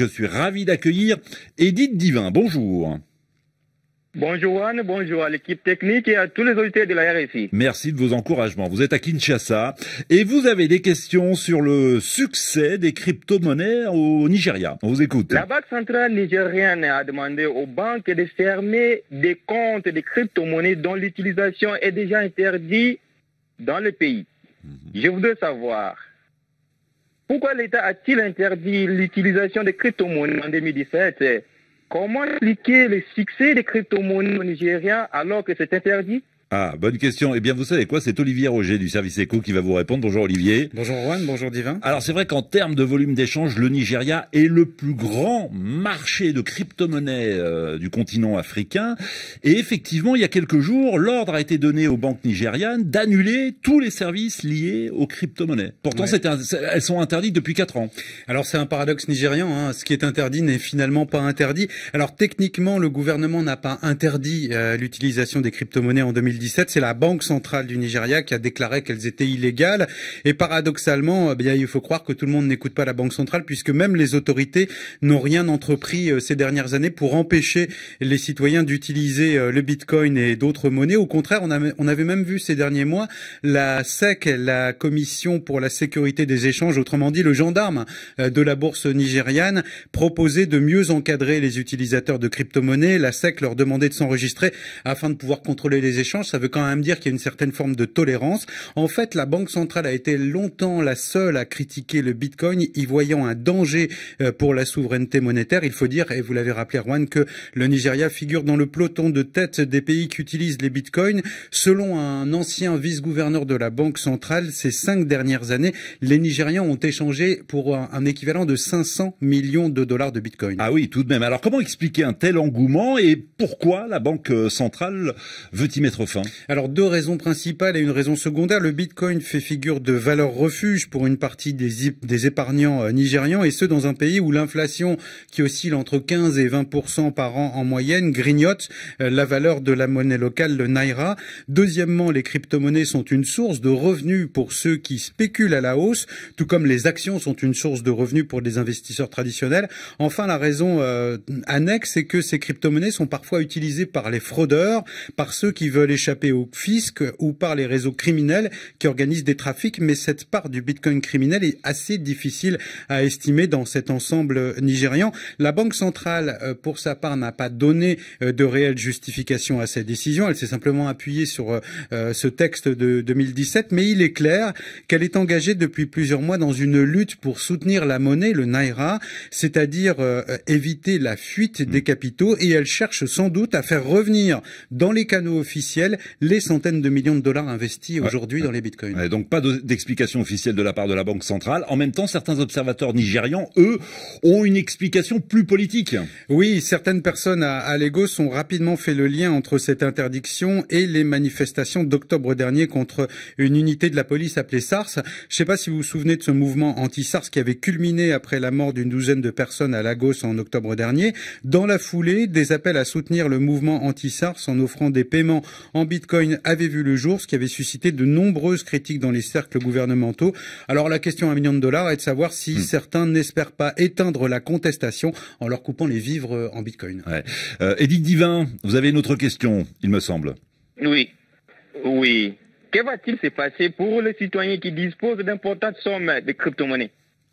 Je suis ravi d'accueillir Edith Divin. Bonjour. Bonjour Anne, bonjour à l'équipe technique et à tous les auditeurs de la RFI. Merci de vos encouragements. Vous êtes à Kinshasa et vous avez des questions sur le succès des crypto-monnaies au Nigeria. On vous écoute. La Banque centrale nigérienne a demandé aux banques de fermer des comptes de crypto-monnaies dont l'utilisation est déjà interdite dans le pays. Mhm. Je voudrais savoir, pourquoi l'État a-t-il interdit l'utilisation des crypto-monnaies en 2017 Comment expliquer le succès des crypto-monnaies au Nigeria alors que c'est interdit ah, bonne question. Eh bien, vous savez quoi C'est Olivier Roger du service éco qui va vous répondre. Bonjour Olivier. Bonjour Juan, bonjour Divin. Alors c'est vrai qu'en termes de volume d'échange, le Nigeria est le plus grand marché de crypto monnaie euh, du continent africain. Et effectivement, il y a quelques jours, l'ordre a été donné aux banques nigérianes d'annuler tous les services liés aux crypto-monnaies. Pourtant, elles sont interdites depuis 4 ans. Alors c'est un paradoxe nigérian. Hein. Ce qui est interdit n'est finalement pas interdit. Alors techniquement, le gouvernement n'a pas interdit euh, l'utilisation des crypto-monnaies en 2010 c'est la Banque centrale du Nigeria qui a déclaré qu'elles étaient illégales. Et paradoxalement, eh il faut croire que tout le monde n'écoute pas la Banque centrale, puisque même les autorités n'ont rien entrepris euh, ces dernières années pour empêcher les citoyens d'utiliser euh, le Bitcoin et d'autres monnaies. Au contraire, on avait, on avait même vu ces derniers mois la SEC, la Commission pour la sécurité des échanges, autrement dit le gendarme euh, de la bourse nigériane, proposer de mieux encadrer les utilisateurs de crypto-monnaies. La SEC leur demandait de s'enregistrer afin de pouvoir contrôler les échanges ça veut quand même dire qu'il y a une certaine forme de tolérance. En fait, la Banque centrale a été longtemps la seule à critiquer le Bitcoin, y voyant un danger euh, pour la souveraineté monétaire. Il faut dire, et vous l'avez rappelé, Juan, que le Nigeria figure dans le peloton de tête des pays qui utilisent les Bitcoins. Selon un ancien vice-gouverneur de la Banque centrale, ces cinq dernières années, les Nigérians ont échangé pour un, équivalent de 500 millions de dollars de Bitcoin. Ah oui, tout de même. Alors comment expliquer un tel engouement et pourquoi la Banque euh, centrale veut y mettre fin alors deux raisons principales et une raison secondaire. Le Bitcoin fait figure de valeur refuge pour une partie des, épargnants euh, nigérians et ce dans un pays où l'inflation qui oscille entre 15 et 20 par an en moyenne grignote euh, la valeur de la monnaie locale, le Naira. Deuxièmement, les crypto-monnaies sont une source de revenus pour ceux qui spéculent à la hausse, tout comme les actions sont une source de revenus pour les investisseurs traditionnels. Enfin, la raison euh, annexe, c'est que ces crypto-monnaies sont parfois utilisées par les fraudeurs, par ceux qui veulent échapper au fisc ou par les réseaux criminels qui organisent des trafics, mais cette part du bitcoin criminel est assez difficile à estimer dans cet ensemble nigérian. La Banque centrale, euh, pour sa part, n'a pas donné euh, de réelle justification à cette décision. Elle s'est simplement appuyée sur euh, ce texte de 2017, mais il est clair qu'elle est engagée depuis plusieurs mois dans une lutte pour soutenir la monnaie, le Naira, c'est-à-dire éviter la fuite des hmm. capitaux, et elle cherche sans doute à faire revenir dans les canaux officiels les centaines de millions de dollars investis aujourd'hui dans les bitcoins. donc pas d'explication officielle de la part de la Banque centrale. En même temps, certains observateurs nigérians, eux, ont une explication plus politique. Oui, certaines personnes à, à Lagos ont rapidement fait le lien entre cette interdiction et les manifestations d'octobre dernier contre une unité de la police appelée SARS. Je ne sais pas si vous vous souvenez de ce mouvement anti-SARS qui avait culminé après la mort d'une douzaine de personnes à Lagos en octobre dernier. Dans la foulée, des appels à soutenir le mouvement anti-SARS en offrant des paiements en Bitcoin avait vu le jour, ce qui avait suscité de nombreuses critiques dans les cercles gouvernementaux. Alors la question à un million de dollars est de savoir si hmm. certains n'espèrent pas éteindre la contestation en leur coupant les vivres en Bitcoin. Euh, Édith Divin, vous avez une autre question, il me semble. Oui, oui. Que va-t-il se passer pour les citoyens qui disposent d'importantes sommes de crypto-monnaies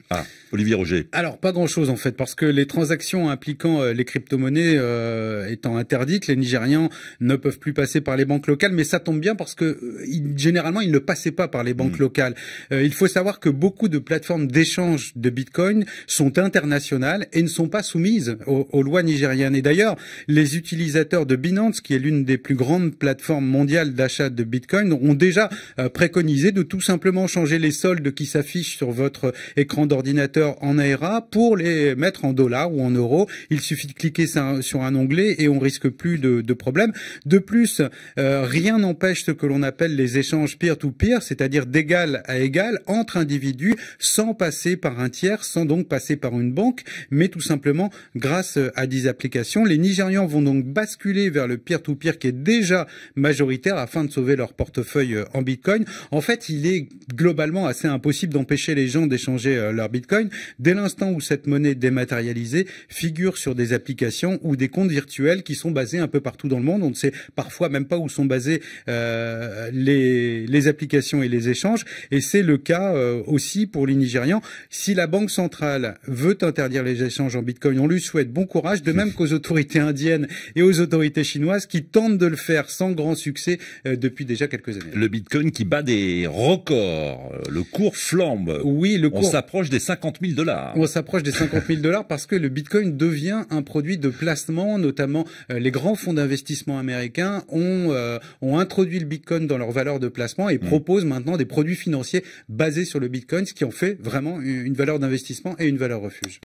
ah, Olivier Roger. Alors, pas grand-chose en fait, parce que les transactions impliquant euh, les crypto-monnaies euh, étant interdites, les Nigérians ne peuvent plus passer par les banques locales, mais ça tombe bien parce que euh, généralement, ils ne passaient pas par les banques hmm. locales. il faut savoir que beaucoup de plateformes d'échange de Bitcoin sont internationales et ne sont pas soumises aux, lois nigériennes. Et d'ailleurs, les utilisateurs de Binance, qui est l'une des plus grandes plateformes mondiales d'achat de Bitcoin, ont déjà préconisé de tout simplement changer les soldes qui s'affichent sur votre écran d'ordinateur ordinateur en AERA pour les mettre en dollars ou en euros. Il suffit de cliquer sur un onglet et on risque plus de, problèmes. De plus, euh, rien n'empêche ce que l'on appelle les échanges peer-to-peer, c'est-à-dire d'égal à égal entre individus sans passer par un tiers, sans donc passer par une banque, mais tout simplement grâce euh, à des applications. Les Nigérians vont donc basculer vers le peer-to-peer -peer qui est déjà majoritaire afin de sauver leur portefeuille euh, en Bitcoin. En fait, il est globalement assez impossible d'empêcher les gens d'échanger leur Bitcoin dès l'instant où cette monnaie dématérialisée figure sur des applications ou des comptes virtuels qui sont basés un peu partout dans le monde. On ne sait parfois même pas où sont basées euh, les, applications et les échanges. Et c'est le cas euh, aussi pour les Nigérians. Si la Banque centrale veut interdire les échanges en Bitcoin, on lui souhaite bon courage, de même qu'aux autorités indiennes et aux autorités chinoises qui tentent de le faire sans grand succès euh, depuis déjà quelques années. Le Bitcoin qui bat des records, le cours flambe. Oui, le cours. On s'approche des 50 000 dollars. On s'approche des 50 000 dollars parce que le Bitcoin devient un produit de placement, notamment euh, les grands fonds d'investissement américains ont, euh, ont introduit le Bitcoin dans leur valeur de placement et mm. proposent maintenant des produits financiers basés sur le Bitcoin, ce qui en fait vraiment une valeur d'investissement et une valeur refuge.